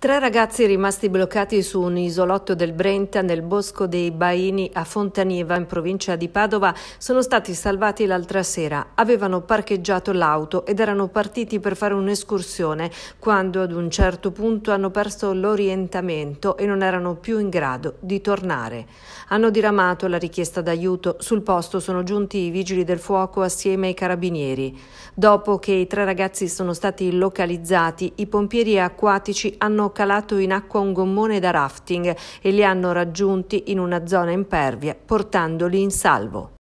Tre ragazzi rimasti bloccati su un isolotto del Brenta nel bosco dei Baini a Fontanieva in provincia di Padova sono stati salvati l'altra sera. Avevano parcheggiato l'auto ed erano partiti per fare un'escursione quando ad un certo punto hanno perso l'orientamento e non erano più in grado di tornare. Hanno diramato la richiesta d'aiuto. Sul posto sono giunti i vigili del fuoco assieme ai carabinieri. Dopo che i tre ragazzi sono stati localizzati, i pompieri acquatici hanno calato in acqua un gommone da rafting e li hanno raggiunti in una zona impervia, portandoli in salvo.